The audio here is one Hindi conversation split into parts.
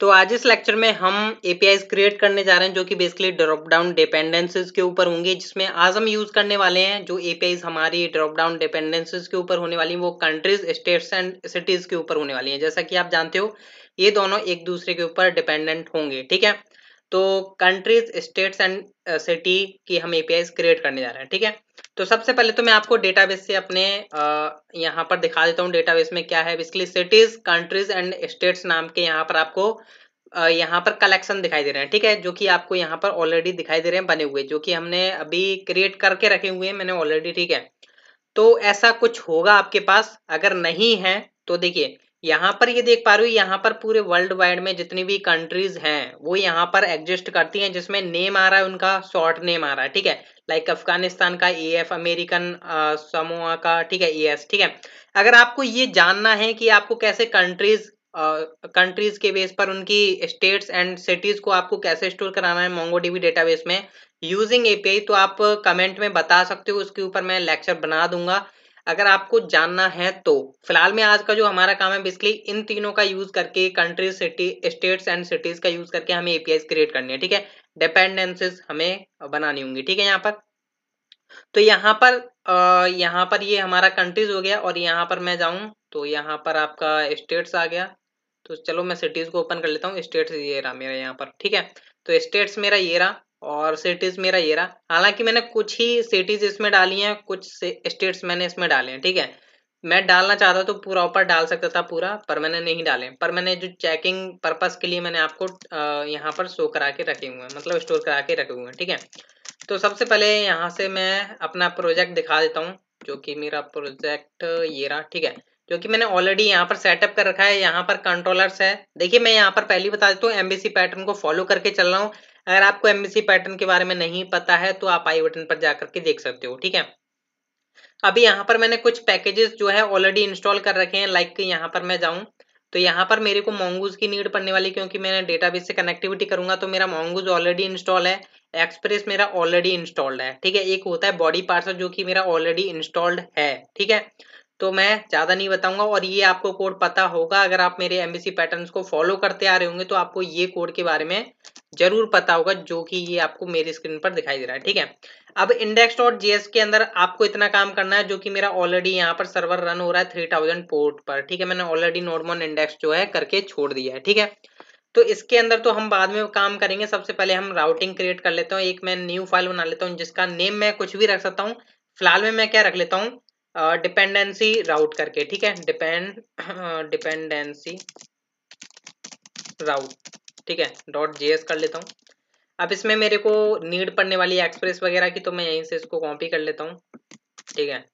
तो आज इस लेक्चर में हम एपीआई क्रिएट करने जा रहे हैं जो कि बेसिकली ड्रॉप डाउन डिपेंडेंसीज के ऊपर होंगे जिसमें आज हम यूज करने वाले हैं जो एपीआई हमारी ड्रॉप डाउन डिपेंडेंसीज के ऊपर होने वाली हैं वो कंट्रीज स्टेट्स एंड सिटीज के ऊपर होने वाली हैं जैसा कि आप जानते हो ये दोनों एक दूसरे के ऊपर डिपेंडेंट होंगे ठीक है तो कंट्रीज स्टेट्स एंड सिटी की हम एपीआई क्रिएट करने जा रहे हैं ठीक है तो सबसे पहले तो मैं आपको डेटाबेस से अपने uh, यहाँ पर दिखा देता हूँ डेटाबेस में क्या है basically cities countries and states नाम के यहाँ पर आपको uh, यहाँ पर कलेक्शन दिखाई दे रहे हैं ठीक है जो कि आपको यहाँ पर ऑलरेडी दिखाई दे रहे हैं बने हुए जो कि हमने अभी क्रिएट करके रखे हुए हैं मैंने ऑलरेडी ठीक है तो ऐसा कुछ होगा आपके पास अगर नहीं है तो देखिए यहाँ पर ये देख पा रही हूँ यहाँ पर पूरे वर्ल्ड वाइड में जितनी भी कंट्रीज हैं वो यहाँ पर एग्जिस्ट करती हैं जिसमें नेम आ रहा है उनका शॉर्ट नेम आ रहा है ठीक है लाइक अफगानिस्तान का ए एफ अमेरिकन समोआ का ठीक है ए एस ठीक है अगर आपको ये जानना है कि आपको कैसे कंट्रीज कंट्रीज uh, के बेस पर उनकी स्टेट्स एंड सिटीज को आपको कैसे स्टोर कराना है मोंगो डीबी डेटाबेस में यूजिंग एपीआई तो आप कमेंट में बता सकते हो उसके ऊपर मैं लेक्चर बना दूंगा अगर आपको जानना है तो फिलहाल में आज का जो हमारा काम है बेसिकली इन तीनों का यूज करके country city states and cities का यूज करके हमें एपीआई क्रिएट करनी है ठीक है डिपेंडेंसीज हमें बनानी होंगी ठीक है यहाँ पर तो यहाँ पर यहाँ पर ये हमारा कंट्रीज हो गया और यहाँ पर मैं जाऊँ तो यहाँ पर आपका स्टेट्स आ गया तो चलो मैं सिटीज को ओपन कर लेता हूँ स्टेट्स ये रहा मेरा यहाँ पर ठीक है तो स्टेट्स मेरा ये रहा और सिटीज मेरा ये रहा हालांकि मैंने कुछ ही सिटीज इसमें डाली हैं कुछ स्टेट्स मैंने इसमें डाले हैं ठीक है मैं डालना चाहता तो पूरा ऊपर डाल सकता था पूरा पर मैंने नहीं डाले पर मैंने जो चेकिंग पर्पस के लिए मैंने आपको यहाँ पर शो करा के रखे हुए हैं मतलब स्टोर करा के रखे हुए हैं ठीक है तो सबसे पहले यहाँ से मैं अपना प्रोजेक्ट दिखा देता हूँ जो कि मेरा प्रोजेक्ट ये रहा ठीक है जो कि मैंने ऑलरेडी यहाँ पर सेटअप कर रखा है यहाँ पर कंट्रोलर्स है देखिए मैं यहाँ पर पहली बता देता हूँ एमबीसी पैटर्न को फॉलो करके चल रहा हूँ अगर आपको एमबीसी पैटर्न के बारे में नहीं पता है तो आप आई बटन पर जाकर के देख सकते हो ठीक है अभी यहाँ पर मैंने कुछ पैकेजेस जो है ऑलरेडी इंस्टॉल कर रखे हैं लाइक यहाँ पर मैं जाऊँ तो यहाँ पर मेरे को मोंगूज की नीड पड़ने वाली क्योंकि मैंने डेटाबेस से कनेक्टिविटी करूंगा तो मेरा मोंगूज ऑलरेडी इंस्टॉल है एक्सप्रेस मेरा ऑलरेडी इंस्टॉल्ड है ठीक है एक होता है बॉडी पार्सल जो कि मेरा ऑलरेडी इंस्टॉल्ड है ठीक है तो मैं ज़्यादा नहीं बताऊंगा और ये आपको कोड पता होगा अगर आप मेरे एमबीसी पैटर्न्स को फॉलो करते आ रहे होंगे तो आपको ये कोड के बारे में जरूर पता होगा जो कि ये आपको मेरी स्क्रीन पर दिखाई दे रहा है ठीक है अब इंडेक्स डॉट जीएस के अंदर आपको इतना काम करना है जो कि मेरा ऑलरेडी यहाँ पर सर्वर रन हो रहा है थ्री थाउजेंड पोर्ट पर ठीक है मैंने ऑलरेडी नॉर्मल इंडेक्स जो है करके छोड़ दिया है ठीक है तो इसके अंदर तो हम बाद में काम करेंगे सबसे पहले हम राउटिंग क्रिएट कर लेते हैं एक मैं न्यू फाइल बना लेता हूँ जिसका नेम मैं कुछ भी रख सकता हूँ फिलहाल में मैं क्या रख लेता हूँ डिपेंडेंसी राउट करके ठीक है डिपेंड डिपेंडेंसी राउट ठीक है डॉट जे कर लेता हूँ अब इसमें मेरे को नीड पड़ने वाली एक्सप्रेस वगैरह की तो मैं यहीं से इसको कॉपी कर लेता हूँ ठीक है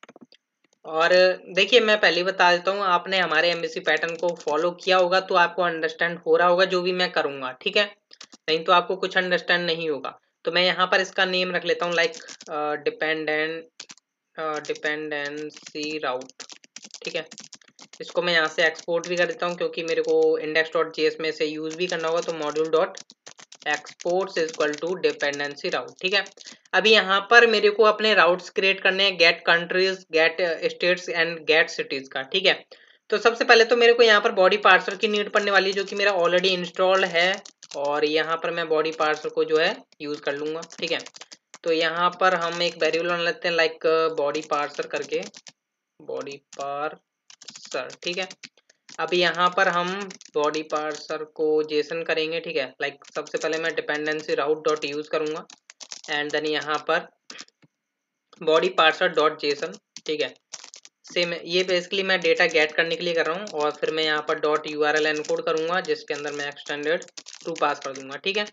और देखिए मैं पहले बता देता हूँ आपने हमारे एमबीसी पैटर्न को फॉलो किया होगा तो आपको अंडरस्टैंड हो रहा होगा जो भी मैं करूँगा ठीक है नहीं तो आपको कुछ अंडरस्टैंड नहीं होगा तो मैं यहाँ पर इसका नेम रख लेता हूँ लाइक डिपेंडेंट डिपेंडेंसी राउट ठीक है इसको मैं यहाँ से एक्सपोर्ट भी कर देता हूँ क्योंकि मेरे को इंडेक्स डॉट जी में से यूज़ भी करना होगा तो module dot exports equal to dependency route ठीक है अभी यहाँ पर मेरे को अपने राउट्स क्रिएट करने हैं get countries get states and get cities का ठीक है तो सबसे पहले तो मेरे को यहाँ पर बॉडी पार्सल की नीड पड़ने वाली है जो कि मेरा ऑलरेडी इंस्टॉल्ड है और यहाँ पर मैं बॉडी पार्सल को जो है यूज़ कर लूँगा ठीक है तो यहाँ पर हम एक वेरियबल बना लेते हैं लाइक बॉडी पार्सर करके बॉडी पार्सर ठीक है अब यहाँ पर हम बॉडी पार्सर को जेसन करेंगे ठीक है लाइक like, सबसे पहले मैं डिपेंडेंसी राउट डॉट यूज़ करूँगा एंड देन यहाँ पर बॉडी पार्सर डॉट जेसन ठीक है सेम ये बेसिकली मैं डेटा गेट करने के लिए कर रहा हूँ और फिर मैं यहाँ पर dot U R L encode करूंगा जिसके अंदर मैं एक्सटेंडेड ट्रू पास कर दूंगा ठीक है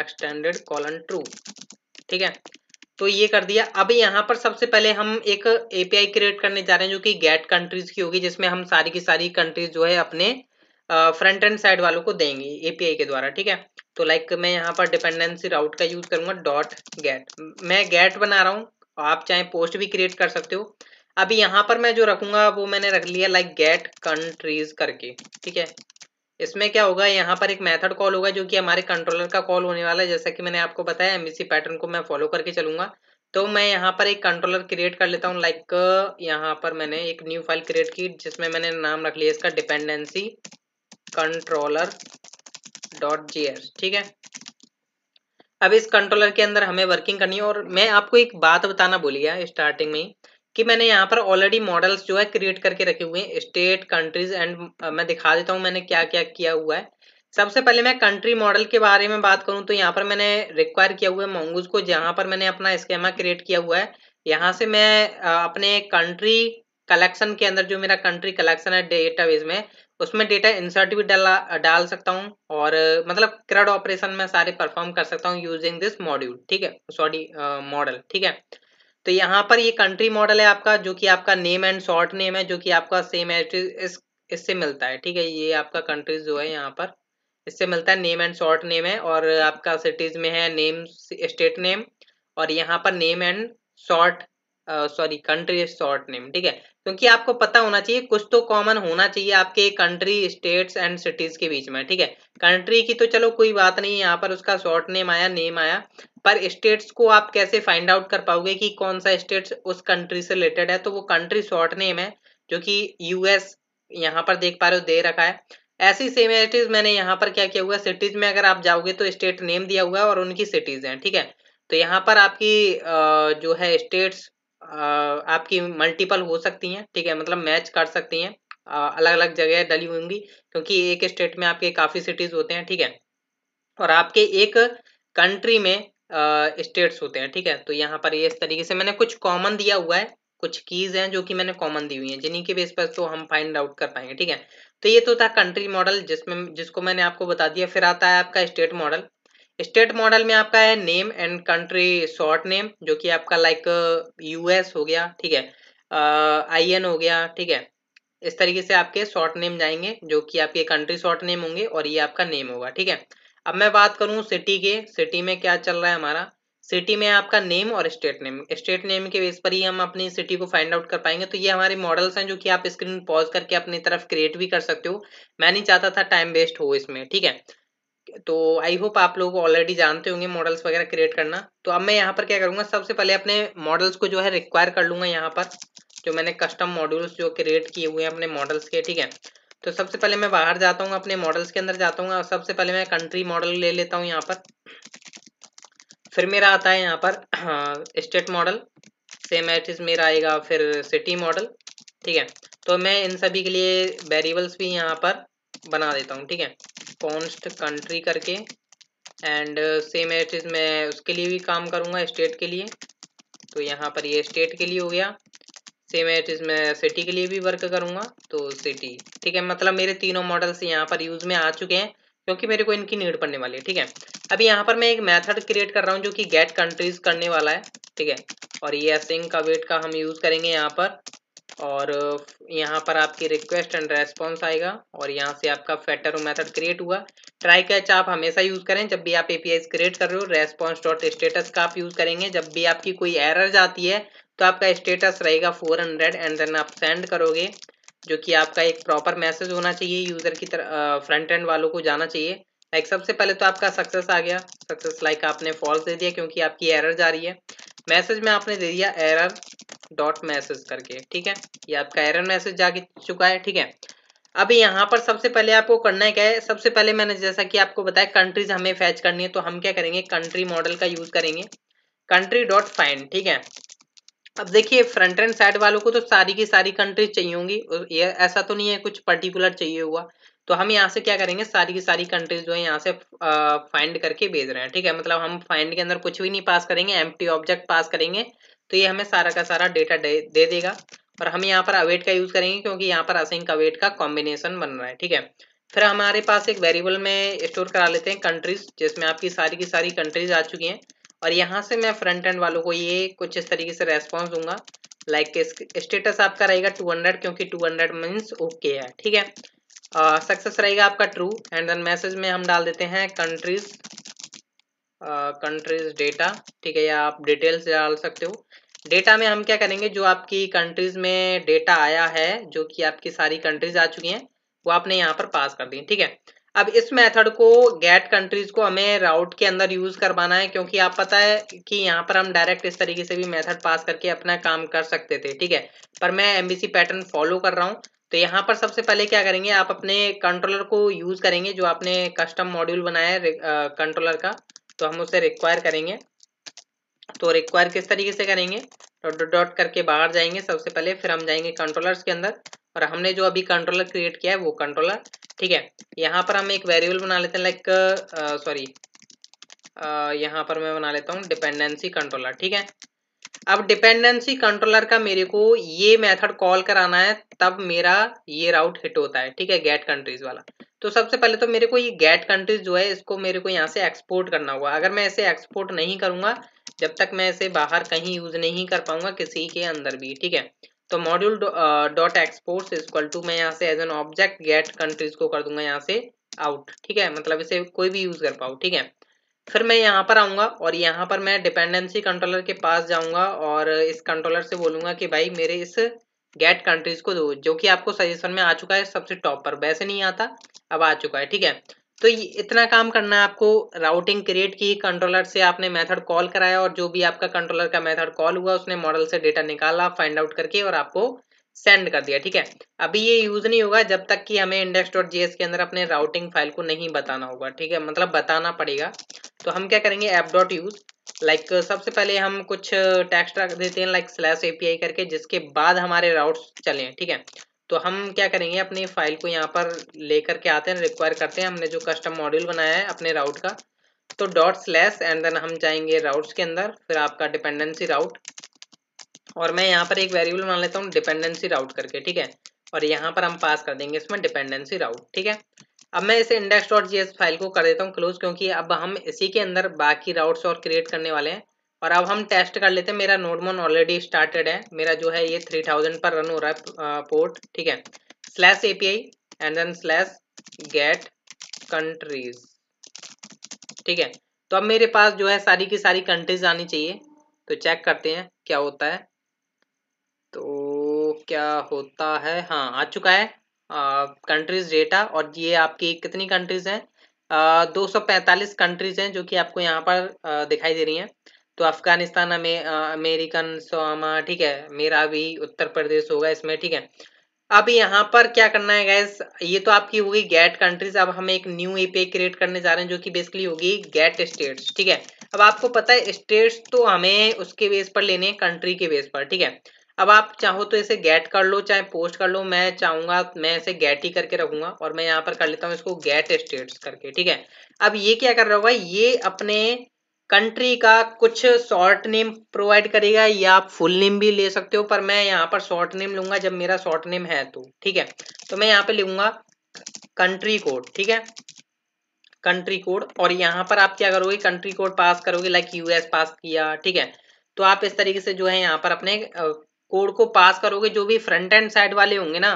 एक्सटेंडेड कॉलन ट्रू ठीक है तो ये कर दिया अब यहाँ पर सबसे पहले हम एक एपीआई क्रिएट करने जा रहे हैं जो कि गेट कंट्रीज की होगी जिसमें हम सारी की सारी कंट्रीज जो है अपने फ्रंट एंड साइड वालों को देंगे एपीआई के द्वारा ठीक है तो लाइक मैं यहाँ पर डिपेंडेंसी राउट का यूज करूंगा डॉट गेट मैं गेट बना रहा हूँ आप चाहे पोस्ट भी क्रिएट कर सकते हो अभी यहाँ पर मैं जो रखूंगा वो मैंने रख लिया लाइक गेट कंट्रीज करके ठीक है इसमें क्या होगा यहाँ पर एक मेथड कॉल होगा जो कि हमारे कंट्रोलर का कॉल होने वाला है जैसा कि मैंने आपको बताया एमबीसी पैटर्न को मैं फॉलो करके चलूंगा तो मैं यहाँ पर एक कंट्रोलर क्रिएट कर लेता हूँ लाइक यहाँ पर मैंने एक न्यू फाइल क्रिएट की जिसमें मैंने नाम रख लिया इसका डिपेंडेंसी कंट्रोलर डॉट जी ठीक है अब इस कंट्रोलर के अंदर हमें वर्किंग करनी है और मैं आपको एक बात बताना बोलिया स्टार्टिंग में कि मैंने यहाँ पर ऑलरेडी मॉडल्स जो है क्रिएट करके रखे हुए हैं स्टेट कंट्रीज एंड मैं दिखा देता हूँ मैंने क्या क्या किया हुआ है सबसे पहले मैं कंट्री मॉडल के बारे में बात करूँ तो यहाँ पर मैंने रिक्वायर किया हुआ है मोंगूज को जहाँ पर मैंने अपना स्केमा क्रिएट किया हुआ है यहाँ से मैं अपने कंट्री कलेक्शन के अंदर जो मेरा कंट्री कलेक्शन है डेटा में उसमें डेटा इंसर्ट भी डाला डाल सकता हूँ और मतलब क्रड ऑपरेशन में सारे परफॉर्म कर सकता हूँ यूजिंग दिस मॉड्यूल ठीक है सॉरी मॉडल ठीक है तो यहाँ पर ये कंट्री मॉडल है आपका जो कि आपका नेम एंड शॉर्ट नेम है जो कि आपका सेम एड्रेस इससे मिलता है ठीक है ये आपका कंट्रीज जो है यहाँ पर इससे मिलता है नेम एंड शॉर्ट नेम है और आपका सिटीज में है नेम स्टेट नेम और यहाँ पर name and short sorry country short name ठीक है क्योंकि आपको पता होना चाहिए कुछ तो कॉमन होना चाहिए आपके कंट्री स्टेट्स एंड सिटीज के बीच में ठीक है कंट्री की तो चलो कोई बात नहीं यहाँ पर उसका शॉर्ट नेम आया नेम आया पर स्टेट्स को आप कैसे फाइंड आउट कर पाओगे कि कौन सा स्टेट्स उस कंट्री से रिलेटेड है तो वो कंट्री शॉर्ट नेम है जो कि यूएस यहाँ पर देख पा रहे हो दे रखा है ऐसी सेम सिमिलरिटीज मैंने यहाँ पर क्या किया हुआ है सिटीज में अगर आप जाओगे तो स्टेट नेम दिया हुआ है और उनकी सिटीज है ठीक है तो यहाँ पर आपकी जो है स्टेट्स आपकी मल्टीपल हो सकती हैं ठीक है मतलब मैच कर सकती हैं अलग अलग जगह डली होंगी क्योंकि एक स्टेट में आपके काफ़ी सिटीज़ होते हैं ठीक है और आपके एक कंट्री में स्टेट्स होते हैं ठीक है तो यहाँ पर ये इस तरीके से मैंने कुछ कॉमन दिया हुआ है कुछ कीज़ हैं जो कि मैंने कॉमन दी हुई हैं जिन्हीं के बेस पर तो हम फाइंड आउट कर पाएंगे ठीक है तो ये तो था कंट्री मॉडल जिसमें जिसको मैंने आपको बता दिया फिर आता है आपका स्टेट मॉडल स्टेट मॉडल में आपका है name and country short name जो कि आपका लाइक यूएस uh, हो गया ठीक है आई uh, एन हो गया ठीक है इस तरीके से आपके शॉर्ट नेम जाएंगे जो कि आपके कंट्री शॉर्ट नेम होंगे और ये आपका नेम होगा ठीक है अब मैं बात करूं सिटी के सिटी में क्या चल रहा है हमारा सिटी में आपका नेम और स्टेट नेम स्टेट नेम के बेस पर ही हम अपनी सिटी को फाइंड आउट कर पाएंगे तो ये हमारे मॉडल्स हैं जो कि आप स्क्रीन पॉज करके अपनी तरफ क्रिएट भी कर सकते हो मैं नहीं चाहता था टाइम वेस्ट हो इसमें ठीक है तो आई होप आप लोग ऑलरेडी जानते होंगे मॉडल्स वगैरह क्रिएट करना तो अब मैं यहाँ पर क्या करूँगा सबसे पहले अपने मॉडल्स को जो है रिक्वायर कर लूंगा यहाँ पर जो मैंने कस्टम मॉड्यूल्स जो क्रिएट किए हुए हैं अपने मॉडल्स के ठीक है तो सबसे पहले मैं बाहर जाता हूँ अपने मॉडल्स के अंदर जाता हूँ और सबसे पहले मैं कंट्री मॉडल ले लेता हूँ यहाँ पर फिर मेरा आता है यहाँ पर state model same at is मेरा आएगा फिर सिटी मॉडल ठीक है तो मैं इन सभी के लिए वेरिएबल्स भी यहाँ पर बना देता हूँ ठीक है कॉन्स्ट कंट्री करके एंड सेम एज मैं उसके लिए भी काम करूंगा स्टेट के लिए तो यहाँ पर ये स्टेट के लिए हो गया सेम एट इज मैं सिटी के लिए भी वर्क करूंगा तो सिटी ठीक है मतलब मेरे तीनों मॉडल्स यहाँ पर यूज़ में आ चुके हैं क्योंकि मेरे को इनकी नीड पड़ने वाली है ठीक है अभी यहाँ पर मैं एक मेथड क्रिएट कर रहा हूँ जो कि गेट कंट्रीज करने वाला है ठीक है और ये सिंह का वेट का हम यूज़ करेंगे यहाँ पर और यहाँ पर आपकी रिक्वेस्ट एंड रेस्पॉन्स आएगा और यहाँ से आपका फेटर मेथड क्रिएट हुआ ट्राई कैच आप हमेशा यूज़ करें जब भी आप ए क्रिएट कर रहे हो रेस्पॉन्स डॉट स्टेटस का आप यूज़ करेंगे जब भी आपकी कोई एरर जाती है तो आपका स्टेटस रहेगा फोर हंड्रेड एंड देन आप सेंड करोगे जो कि आपका एक प्रॉपर मैसेज होना चाहिए यूज़र की तरह फ्रंट एंड वालों को जाना चाहिए लाइक सबसे पहले तो आपका सक्सेस आ गया सक्सेस लाइक आपने फॉल्स दे दिया क्योंकि आपकी एरर जा रही है मैसेज में आपने दे दिया एरर डॉट मैसेज करके ठीक है ये आपका एरर मैसेज जाके चुका है ठीक है अब यहाँ पर सबसे पहले आपको करना है क्या है सबसे पहले मैंने जैसा कि आपको बताया कंट्रीज हमें फैच करनी है तो हम क्या करेंगे कंट्री मॉडल का यूज करेंगे कंट्री डॉट फाइंड ठीक है अब देखिए फ्रंट एंड साइड वालों को तो सारी की सारी कंट्रीज चाहिए होंगी ऐसा तो नहीं है कुछ पर्टिकुलर चाहिए होगा तो हम यहाँ से क्या करेंगे सारी की सारी कंट्रीज जो है यहाँ से फाइंड करके भेज रहे हैं ठीक है मतलब हम फाइंड के अंदर कुछ भी नहीं पास करेंगे एम ऑब्जेक्ट पास करेंगे तो ये हमें सारा का सारा डेटा दे, देगा और हम यहाँ पर अवेट का यूज करेंगे क्योंकि यहाँ पर असिंक अवेट का कॉम्बिनेशन बन रहा है ठीक है फिर हमारे पास एक वेरिएबल में स्टोर करा लेते हैं कंट्रीज जिसमें आपकी सारी की सारी कंट्रीज आ चुकी हैं और यहाँ से मैं फ्रंट एंड वालों को ये कुछ इस तरीके से रेस्पॉन्स दूंगा लाइक स्टेटस आपका रहेगा टू क्योंकि टू हंड्रेड मीन्स ओके है ठीक है सक्सेस uh, रहेगा आपका ट्रू एंड देन मैसेज में हम डाल देते हैं कंट्रीज कंट्रीज डेटा ठीक है या आप डिटेल्स डाल सकते हो डेटा में हम क्या करेंगे जो आपकी कंट्रीज में डेटा आया है जो कि आपकी सारी कंट्रीज आ चुकी हैं वो आपने यहाँ पर पास कर दी ठीक है अब इस मेथड को गेट कंट्रीज को हमें राउट के अंदर यूज करवाना है क्योंकि आप पता है कि यहाँ पर हम डायरेक्ट इस तरीके से भी मेथड पास करके अपना काम कर सकते थे ठीक है पर मैं एमबीसी पैटर्न फॉलो कर रहा हूँ तो यहाँ पर सबसे पहले क्या करेंगे आप अपने कंट्रोलर को यूज़ करेंगे जो आपने कस्टम मॉड्यूल बनाया है कंट्रोलर का तो हम उसे रिक्वायर करेंगे तो रिक्वायर किस तरीके से करेंगे डॉट डॉट डॉट करके बाहर जाएंगे सबसे पहले फिर हम जाएंगे कंट्रोलर्स के अंदर और हमने जो अभी कंट्रोलर क्रिएट किया है वो कंट्रोलर ठीक है यहाँ पर हम एक वेरिएबल बना लेते हैं लाइक सॉरी यहाँ पर मैं बना लेता हूँ डिपेंडेंसी कंट्रोलर ठीक है अब डिपेंडेंसी कंट्रोलर का मेरे को ये मेथड कॉल कराना है तब मेरा ये राउट हिट होता है ठीक है गेट कंट्रीज वाला तो सबसे पहले तो मेरे को ये गेट कंट्रीज जो है इसको मेरे को यहाँ से एक्सपोर्ट करना होगा अगर मैं इसे एक्सपोर्ट नहीं करूंगा जब तक मैं इसे बाहर कहीं यूज नहीं कर पाऊंगा किसी के अंदर भी ठीक है तो module dot export equal to मैं यहाँ से as an object get countries को कर दूंगा यहाँ से आउट ठीक है मतलब इसे कोई भी यूज कर पाऊ ठीक है फिर मैं यहाँ पर आऊँगा और यहाँ पर मैं डिपेंडेंसी कंट्रोलर के पास जाऊँगा और इस कंट्रोलर से बोलूँगा कि भाई मेरे इस गेट कंट्रीज को दो जो कि आपको सजेशन में आ चुका है सबसे टॉप पर वैसे नहीं आता अब आ चुका है ठीक है तो ये इतना काम करना है आपको राउटिंग क्रिएट की कंट्रोलर से आपने मेथड कॉल कराया और जो भी आपका कंट्रोलर का मेथड कॉल हुआ उसने मॉडल से डेटा निकाला फाइंड आउट करके और आपको सेंड कर दिया ठीक है अभी ये यूज नहीं होगा जब तक कि हमें इंडेक्स डॉट जीएस के अंदर अपने राउटिंग फाइल को नहीं बताना होगा ठीक है मतलब बताना पड़ेगा तो हम क्या करेंगे ऐप डॉट यूज लाइक सबसे पहले हम कुछ टेक्स्ट रख देते हैं लाइक स्लैश एपीआई करके जिसके बाद हमारे राउट्स चले ठीक है तो हम क्या करेंगे अपनी फाइल को यहाँ पर लेकर के आते हैं रिक्वायर करते हैं हमने जो कस्टम मॉड्यूल बनाया है अपने राउट का तो डॉट स्लैश एंड देन हम जाएंगे राउट्स के अंदर फिर आपका डिपेंडेंसी राउट और मैं यहाँ पर एक वेरिएबल मान लेता हूँ डिपेंडेंसी राउट करके ठीक है और यहाँ पर हम पास कर देंगे इसमें डिपेंडेंसी राउट ठीक है अब मैं इसे इंडेक्स डॉट जी फाइल को कर देता हूँ क्लोज क्योंकि अब हम इसी के अंदर बाकी राउट्स और क्रिएट करने वाले हैं और अब हम टेस्ट कर लेते हैं मेरा नोडमोन ऑलरेडी स्टार्टेड है मेरा जो है ये थ्री थाउजेंड पर रन हो रहा है पोर्ट ठीक है slash API and then slash get countries ठीक है तो अब मेरे पास जो है सारी की सारी कंट्रीज आनी चाहिए तो चेक करते हैं क्या होता है तो क्या होता है हाँ आ चुका है कंट्रीज डेटा और ये आपकी कितनी कंट्रीज हैं दो सौ कंट्रीज हैं जो कि आपको यहाँ पर दिखाई दे रही हैं तो अफगानिस्तान अमे, अमेरिकन सोमा ठीक है मेरा भी उत्तर प्रदेश होगा इसमें ठीक है अब यहाँ पर क्या करना है गैस ये तो आपकी होगी गेट कंट्रीज अब हम एक न्यू ए क्रिएट करने जा रहे हैं जो कि बेसिकली होगी गेट स्टेट्स ठीक है अब आपको पता है स्टेट्स तो हमें उसके बेस पर लेने कंट्री के बेस पर ठीक है अब आप चाहो तो इसे गेट कर लो चाहे पोस्ट कर लो मैं चाहूंगा मैं इसे गेट ही करके रखूंगा और मैं यहाँ पर कर लेता हूँ इसको गेट स्टेट्स करके ठीक है अब ये क्या कर रहा होगा ये अपने कंट्री का कुछ शॉर्ट नेम प्रोवाइड करेगा या आप फुल नेम भी ले सकते हो पर मैं यहाँ पर शॉर्ट नेम लूंगा जब मेरा शॉर्ट नेम है तो ठीक है तो मैं यहाँ पे लिखूंगा कंट्री कोड ठीक है कंट्री कोड और यहाँ पर आप क्या करोगे कंट्री कोड पास करोगे लाइक यूएस पास किया ठीक है तो आप इस तरीके से जो है यहाँ पर अपने कोड को पास करोगे जो भी फ्रंट एंड साइड वाले होंगे ना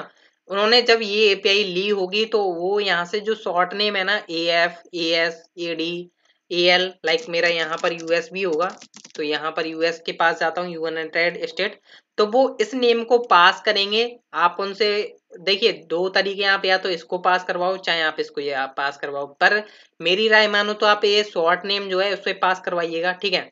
उन्होंने जब ये एपीआई ली होगी तो वो यहाँ से जो शॉर्ट नेम है ना A F A S A D A L like मेरा यहाँ पर यूएस भी होगा तो यहाँ पर यूएस के पास जाता हूँ यूनाइटेड स्टेट तो वो इस नेम को पास करेंगे आप उनसे देखिए दो तरीके आप या तो इसको पास करवाओ चाहे आप इसको ये आप पास करवाओ पर मेरी राय मानो तो आप ये शॉर्ट नेम जो है उससे पास करवाइएगा ठीक है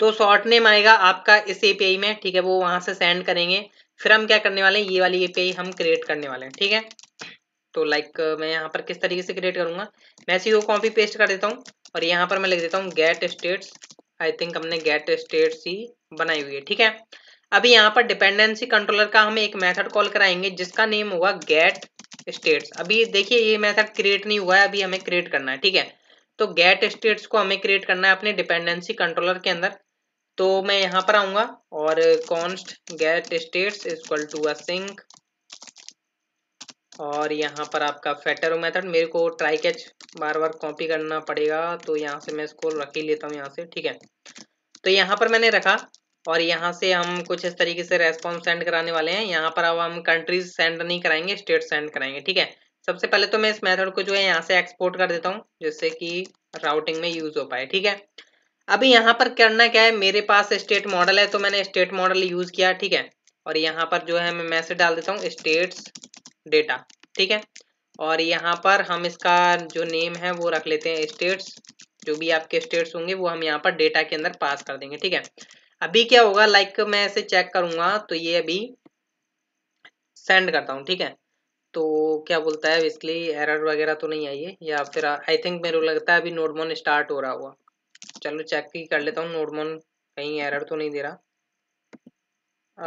तो शॉर्ट नेम आएगा आपका इस एपीआई में ठीक है वो वहां से सेंड करेंगे फिर हम क्या करने वाले हैं ये वाली एपीआई हम क्रिएट करने वाले हैं ठीक है तो लाइक मैं यहाँ पर किस तरीके से क्रिएट करूंगा मैं सी वो कॉपी पेस्ट कर देता हूँ और यहाँ पर मैं लिख देता हूँ गेट स्टेट्स आई थिंक हमने गेट स्टेट्स ही बनाई हुई है ठीक है अभी यहाँ पर डिपेंडेंसी कंट्रोलर का हम एक मेथड कॉल कराएंगे जिसका नेम होगा गेट स्टेट्स अभी देखिए ये मेथड क्रिएट नहीं हुआ है अभी हमें क्रिएट करना है ठीक है तो गेट स्टेट्स को हमें क्रिएट करना है अपने डिपेंडेंसी कंट्रोलर के अंदर तो मैं यहाँ पर आऊंगा और const get is equal to a और यहाँ पर आपका फेटर मेथड मेरे को ट्राई कैच बार बार कॉपी करना पड़ेगा तो यहाँ से मैं इसको रख ही लेता हूँ यहाँ से ठीक है तो यहाँ पर मैंने रखा और यहाँ से हम कुछ इस तरीके से रेस्पॉन्स सेंड कराने वाले हैं यहाँ पर अब हम कंट्रीज सेंड नहीं कराएंगे स्टेट सेंड कराएंगे ठीक है सबसे पहले तो मैं इस मेथड को जो है यहाँ से एक्सपोर्ट कर देता हूँ जिससे कि राउटिंग में यूज़ हो पाए ठीक है अभी यहाँ पर करना क्या है मेरे पास स्टेट मॉडल है तो मैंने स्टेट मॉडल यूज किया ठीक है और यहाँ पर जो है मैं मैसेज डाल देता हूँ स्टेट्स डेटा ठीक है और यहाँ पर हम इसका जो नेम है वो रख लेते हैं स्टेट्स जो भी आपके स्टेट्स होंगे वो हम यहाँ पर डेटा के अंदर पास कर देंगे ठीक है अभी क्या होगा लाइक like मैं इसे चेक करूंगा तो ये अभी सेंड करता हूँ ठीक है तो क्या बोलता है इसके लिए एरर वगैरह तो नहीं आई है या फिर आई थिंक मेरे को लगता है अभी नोटमोन स्टार्ट हो रहा हुआ चलो चेक ही कर लेता हूँ नोडमोन कहीं एरर तो नहीं दे रहा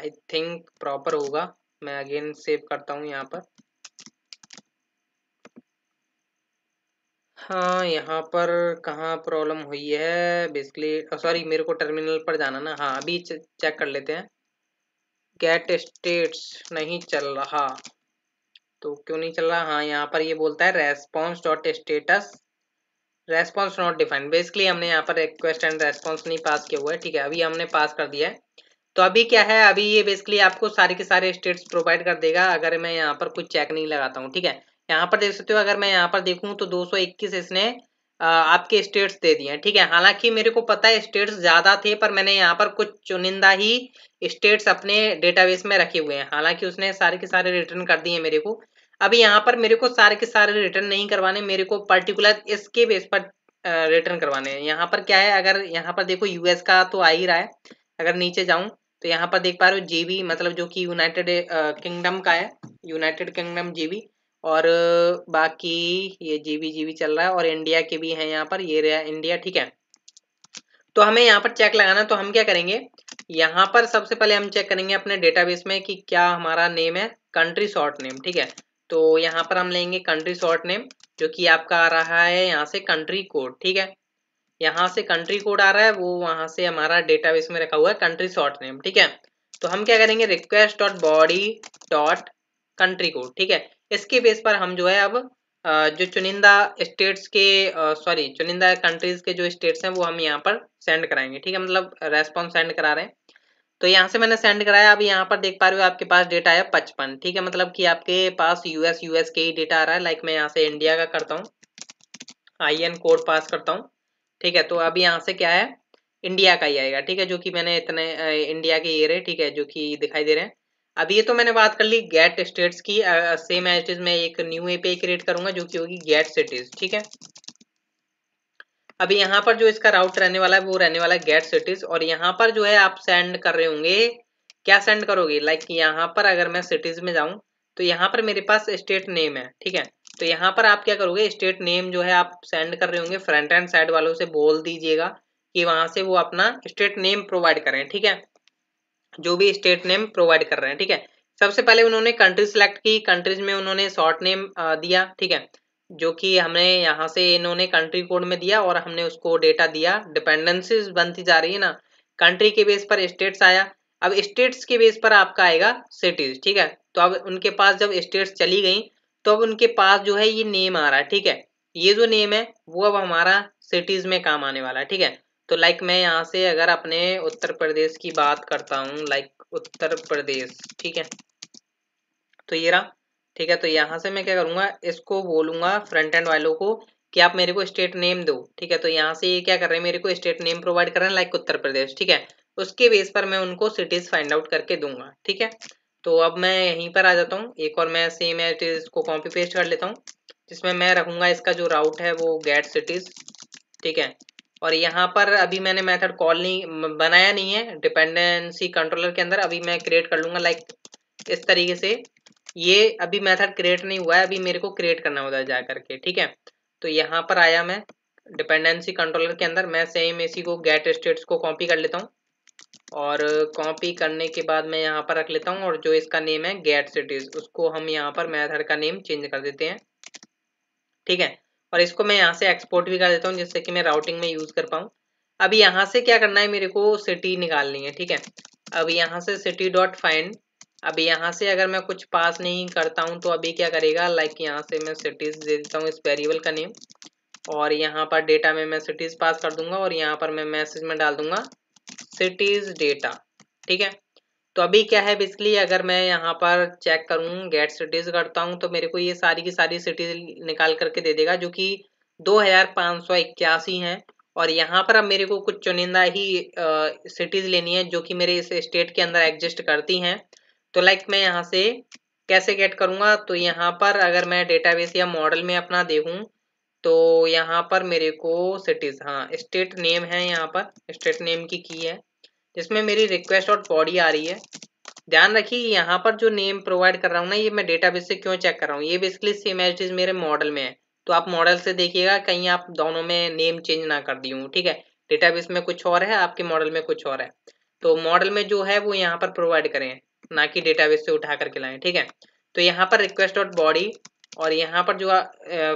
आई थिंक प्रॉपर होगा मैं अगेन सेव करता हूँ यहाँ पर हाँ यहाँ पर कहाँ प्रॉब्लम हुई है बेसिकली सॉरी मेरे को टर्मिनल पर जाना ना हाँ अभी चेक कर लेते हैं गेट स्टेट्स नहीं चल रहा तो क्यों नहीं चल रहा हाँ यहाँ पर ये बोलता है response dot status response not defined basically हमने यहाँ पर रिक्वेस्ट एंड रेस्पॉन्स नहीं पास किया हुआ है ठीक है अभी हमने पास कर दिया है तो अभी क्या है अभी ये बेसिकली आपको सारे के सारे स्टेट्स प्रोवाइड कर देगा अगर मैं यहाँ पर कुछ चेक नहीं लगाता हूँ ठीक है यहाँ पर देख सकते हो अगर मैं यहाँ पर देखूँ तो 221 इसने आपके स्टेट्स दे दिए ठीक है हालांकि मेरे को पता है स्टेट्स ज़्यादा थे पर मैंने यहाँ पर कुछ चुनिंदा ही स्टेट्स अपने डेटाबेस में रखे हुए हैं हालांकि उसने सारे के सारे रिटर्न कर दिए मेरे को अभी यहाँ पर मेरे को सारे के सारे रिटर्न नहीं करवाने मेरे को पर्टिकुलर इसके बेस पर रिटर्न करवाने हैं यहाँ पर क्या है अगर यहाँ पर देखो यूएस का तो आ ही रहा है अगर नीचे जाऊँ तो यहाँ पर देख पा रहे हो जीबी मतलब जो कि यूनाइटेड किंगडम का है यूनाइटेड किंगडम जीबी और बाकी ये जीबी जीबी चल रहा है और इंडिया के भी हैं यहाँ पर ये रहा इंडिया ठीक है तो हमें यहाँ पर चेक लगाना तो हम क्या करेंगे यहाँ पर सबसे पहले हम चेक करेंगे अपने डेटाबेस में कि क्या हमारा नेम है कंट्री शॉर्ट नेम ठीक है तो यहाँ पर हम लेंगे कंट्री शॉर्ट नेम जो कि आपका आ रहा है यहाँ से कंट्री कोड ठीक है यहाँ से कंट्री कोड आ रहा है वो वहाँ से हमारा डेटाबेस में रखा हुआ है कंट्री शॉर्ट नेम ठीक है तो हम क्या करेंगे request dot body dot country code ठीक है इसके बेस पर हम जो है अब जो चुनिंदा स्टेट्स के सॉरी चुनिंदा कंट्रीज के जो स्टेट्स हैं वो हम यहाँ पर सेंड कराएंगे ठीक है मतलब रेस्पॉन्स सेंड करा रहे हैं तो यहाँ से मैंने सेंड कराया अब यहाँ पर देख पा रहे हो आपके पास डेटा है पचपन ठीक है मतलब कि आपके पास यूएस यूएस के ही डेटा आ रहा है लाइक मैं यहाँ से इंडिया का करता हूँ आई एन कोड पास करता हूँ ठीक है तो अब यहाँ से क्या है इंडिया का ही आएगा ठीक है जो कि मैंने इतने इंडिया के ये रहे ठीक है जो कि दिखाई दे रहे हैं अब ये तो मैंने बात कर ली गेट स्टेट्स की सेम एज इज मैं एक न्यू ए पे क्रिएट करूंगा जो कि होगी गेट सिटीज ठीक है अभी यहाँ पर जो इसका राउट रहने वाला है वो रहने वाला है गेट सिटीज और यहाँ पर जो है आप सेंड कर रहे होंगे क्या सेंड करोगे लाइक like यहाँ पर अगर मैं सिटीज में जाऊँ तो यहाँ पर मेरे पास स्टेट नेम है ठीक है तो यहाँ पर आप क्या करोगे स्टेट नेम जो है आप सेंड कर रहे होंगे फ्रंट एंड साइड वालों से बोल दीजिएगा कि वहां से वो अपना स्टेट नेम प्रोवाइड करें ठीक है जो भी स्टेट नेम प्रोवाइड कर रहे हैं ठीक है सबसे पहले उन्होंने कंट्री सेलेक्ट की कंट्रीज में उन्होंने शॉर्ट नेम दिया ठीक है जो कि हमें यहाँ से इन्होंने कंट्री कोड में दिया और हमने उसको डेटा दिया डिपेंडेंसीज बनती जा रही है ना कंट्री के बेस पर स्टेट्स आया अब स्टेट्स के बेस पर आपका आएगा सिटीज ठीक है तो अब उनके पास जब स्टेट्स चली गई तो अब उनके पास जो है ये नेम आ रहा है ठीक है ये जो नेम है वो अब हमारा सिटीज में काम आने वाला है ठीक है तो लाइक मैं यहाँ से अगर अपने उत्तर प्रदेश की बात करता हूँ लाइक उत्तर प्रदेश ठीक है तो ये रहा ठीक है तो यहाँ से मैं क्या करूँगा इसको बोलूँगा फ्रंट एंड वालों को कि आप मेरे को स्टेट नेम दो ठीक है तो यहाँ से ये क्या कर रहे हैं मेरे को स्टेट नेम प्रोवाइड कर रहे हैं लाइक उत्तर प्रदेश ठीक है उसके बेस पर मैं उनको सिटीज फाइंड आउट करके दूंगा ठीक है तो अब मैं यहीं पर आ जाता हूँ एक और मैं सेम एट को कॉपी पेस्ट कर लेता हूँ जिसमें मैं रखूंगा इसका जो राउट है वो गेट सिटीज ठीक है और यहाँ पर अभी मैंने मेथड कॉल नहीं बनाया नहीं है डिपेंडेंसी कंट्रोलर के अंदर अभी मैं क्रिएट कर लूंगा लाइक इस तरीके से ये अभी मेथड क्रिएट नहीं हुआ है अभी मेरे को क्रिएट करना होता है जा करके ठीक है तो यहाँ पर आया मैं डिपेंडेंसी कंट्रोलर के अंदर मैं सेम इसी को गेट स्टेट्स को कॉपी कर लेता हूँ और कॉपी करने के बाद मैं यहाँ पर रख लेता हूँ और जो इसका नेम है गेट सिटीज उसको हम यहाँ पर मैथड का नेम चेंज कर देते हैं ठीक है और इसको मैं यहाँ से एक्सपोर्ट भी कर देता हूँ जिससे कि मैं राउटिंग में यूज़ कर पाऊँ अभी यहाँ से क्या करना है मेरे को सिटी निकालनी है ठीक है अब यहाँ से सिटी डॉट फाइंड अब यहाँ से अगर मैं कुछ पास नहीं करता हूँ तो अभी क्या करेगा लाइक like यहाँ से मैं सिटीज़ दे देता हूँ इस वेरिएबल का नेम और यहाँ पर डेटा में मैं सिटीज़ पास कर दूंगा और यहाँ पर मैं मैसेज में डाल दूंगा सिटीज़ डेटा ठीक है तो अभी क्या है बेसिकली अगर मैं यहाँ पर चेक करूँ गेट सिटीज़ करता हूँ तो मेरे को ये सारी की सारी सिटीज़ निकाल करके दे देगा जो कि दो हज़ार पाँच सौ इक्यासी है और यहाँ पर अब मेरे को कुछ चुनिंदा ही सिटीज़ लेनी है जो कि मेरे इस स्टेट के अंदर एग्जिस्ट करती हैं तो लाइक मैं यहाँ से कैसे गेट करूँगा तो यहाँ पर अगर मैं डेटाबेस या मॉडल में अपना देखूँ तो यहाँ पर मेरे को सिटीज़ हाँ स्टेट नेम है यहाँ पर स्टेट नेम की की है जिसमें मेरी रिक्वेस्ट और बॉडी आ रही है ध्यान रखिए यहाँ पर जो नेम प्रोवाइड कर रहा हूँ ना ये मैं डेटाबेस से क्यों चेक कर रहा हूँ ये बेसिकली सेम एज मेरे मॉडल में है तो आप मॉडल से देखिएगा कहीं आप दोनों में नेम चेंज ना कर दी हूँ ठीक है डेटाबेस में कुछ और है आपके मॉडल में कुछ और है तो मॉडल में जो है वो यहाँ पर प्रोवाइड करें ना कि डेटाबेस से उठा करके लाएं ठीक है तो यहाँ पर रिक्वेस्ट डॉट बॉडी और यहाँ पर जो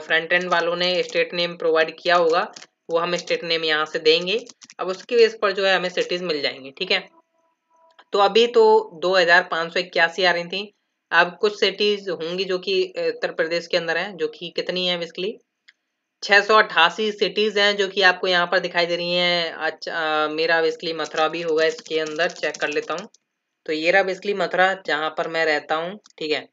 फ्रंट एंड वालों ने स्टेट नेम प्रोवाइड किया होगा वो हम स्टेट नेम यहाँ से देंगे अब उसके बेस पर जो है हमें सिटीज़ मिल जाएंगे ठीक है तो अभी तो दो हज़ार पाँच सौ इक्यासी आ रही थी अब कुछ सिटीज़ होंगी जो कि उत्तर प्रदेश के अंदर है जो कि कितनी है बेसिकली छह सौ अट्ठासी सिटीज़ हैं जो कि आपको यहाँ पर दिखाई दे रही हैं अच्छा मेरा बेसिकली मथुरा भी होगा इसके अंदर चेक कर लेता हूँ तो ये रहा बेसिकली मथुरा जहां पर मैं रहता हूँ ठीक है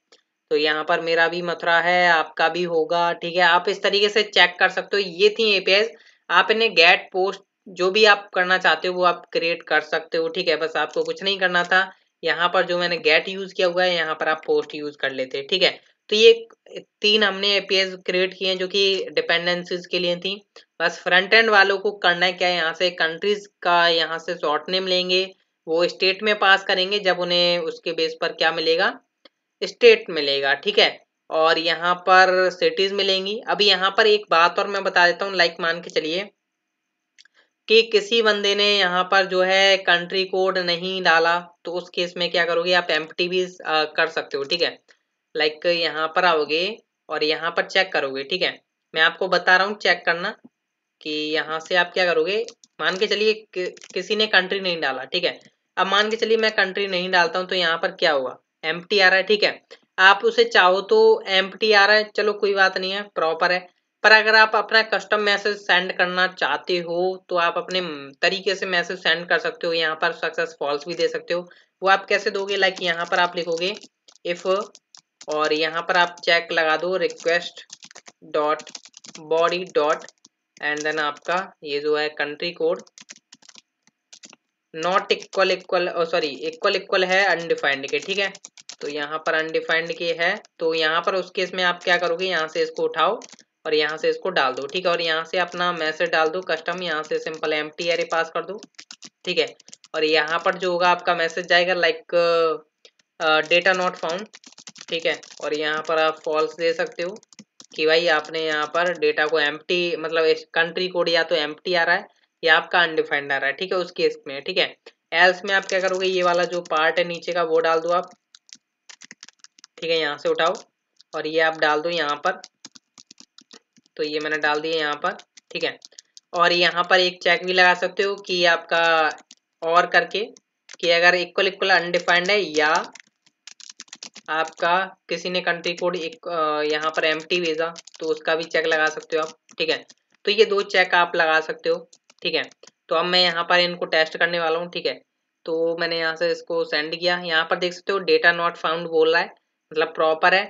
तो यहाँ पर मेरा भी मथुरा है आपका भी होगा ठीक है आप इस तरीके से चेक कर सकते हो ये थी एपीएस आप इन्हें गेट पोस्ट जो भी आप करना चाहते हो वो आप क्रिएट कर सकते हो ठीक है बस आपको कुछ नहीं करना था यहाँ पर जो मैंने गेट यूज किया हुआ है यहाँ पर आप पोस्ट यूज कर लेते ठीक है तो ये तीन हमने एपीएस क्रिएट किए हैं जो कि डिपेंडेंसीज के लिए थी बस फ्रंट एंड वालों को करना है क्या यहाँ से कंट्रीज का यहाँ से शॉर्ट नेम लेंगे वो स्टेट में पास करेंगे जब उन्हें उसके बेस पर क्या मिलेगा स्टेट मिलेगा ठीक है और यहाँ पर सिटीज मिलेंगी अभी यहाँ पर एक बात और मैं बता देता हूँ लाइक मान के चलिए कि किसी बंदे ने यहाँ पर जो है कंट्री कोड नहीं डाला तो उस केस में क्या करोगे आप एम भी कर सकते हो ठीक है लाइक यहाँ पर आओगे और यहाँ पर चेक करोगे ठीक है मैं आपको बता रहा हूँ चेक करना कि यहाँ से आप क्या करोगे मान के चलिए कि, किसी ने कंट्री नहीं डाला ठीक है अब मान के चलिए मैं कंट्री नहीं डालता हूँ तो यहाँ पर क्या होगा एम आ रहा है ठीक है आप उसे चाहो तो एम आ रहा है चलो कोई बात नहीं है प्रॉपर है पर अगर आप अपना कस्टम मैसेज सेंड करना चाहते हो तो आप अपने तरीके से मैसेज सेंड कर सकते हो यहाँ पर सक्सेस फॉल्स भी दे सकते हो वो आप कैसे दोगे लाइक यहाँ पर आप लिखोगे इफ और यहाँ पर आप चेक लगा दो request dot body dot and then आपका ये जो है country code not equal equal sorry equal equal है अनडिफाइंड के ठीक है तो यहाँ पर अनडिफाइंड के है तो यहाँ पर उस केस में आप क्या करोगे यहाँ से इसको उठाओ और यहाँ से इसको डाल दो ठीक है और यहाँ से अपना मैसेज डाल दो कस्टम यहाँ से simple M T R pass कर दो ठीक है और यहाँ पर जो होगा आपका मैसेज जाएगा लाइक डेटा नॉट फाउंड ठीक है और यहाँ पर आप फॉल्स दे सकते हो कि भाई आपने यहाँ पर डेटा को एम मतलब कंट्री कोड या तो एम आ रहा है ये आपका अनडिफाइंड आ रहा है ठीक है उस केस में ठीक है एल्स में आप क्या करोगे ये वाला जो पार्ट है नीचे का वो डाल दो आप ठीक है यहाँ से उठाओ और ये आप डाल दो यहाँ पर तो ये मैंने डाल दिया यहाँ पर ठीक है और यहाँ पर एक चेक भी लगा सकते हो कि आपका और करके कि अगर इक्वल इक्वल अनडिफाइंड है या आपका किसी ने कंट्री कोड एक यहाँ पर एम भेजा तो उसका भी चेक लगा सकते हो आप ठीक है तो ये दो चेक आप लगा सकते हो ठीक है तो अब मैं यहाँ पर इनको टेस्ट करने वाला हूँ ठीक है तो मैंने यहाँ से इसको सेंड किया यहाँ पर देख सकते हो डेटा नॉट फाउंड बोल रहा है मतलब प्रॉपर है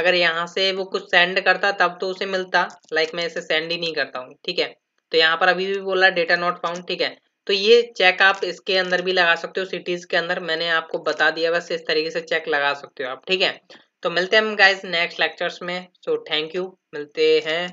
अगर यहाँ से वो कुछ सेंड करता तब तो उसे मिलता लाइक मैं इसे सेंड ही नहीं करता हूँ ठीक है तो यहाँ पर अभी भी बोल रहा है डेटा नॉट फाउंड ठीक है तो ये चेक आप इसके अंदर भी लगा सकते हो सिटीज के अंदर मैंने आपको बता दिया बस इस तरीके से चेक लगा सकते हो आप ठीक है तो मिलते हैं हम गाइज नेक्स्ट लेक्चर्स में सो थैंक यू मिलते हैं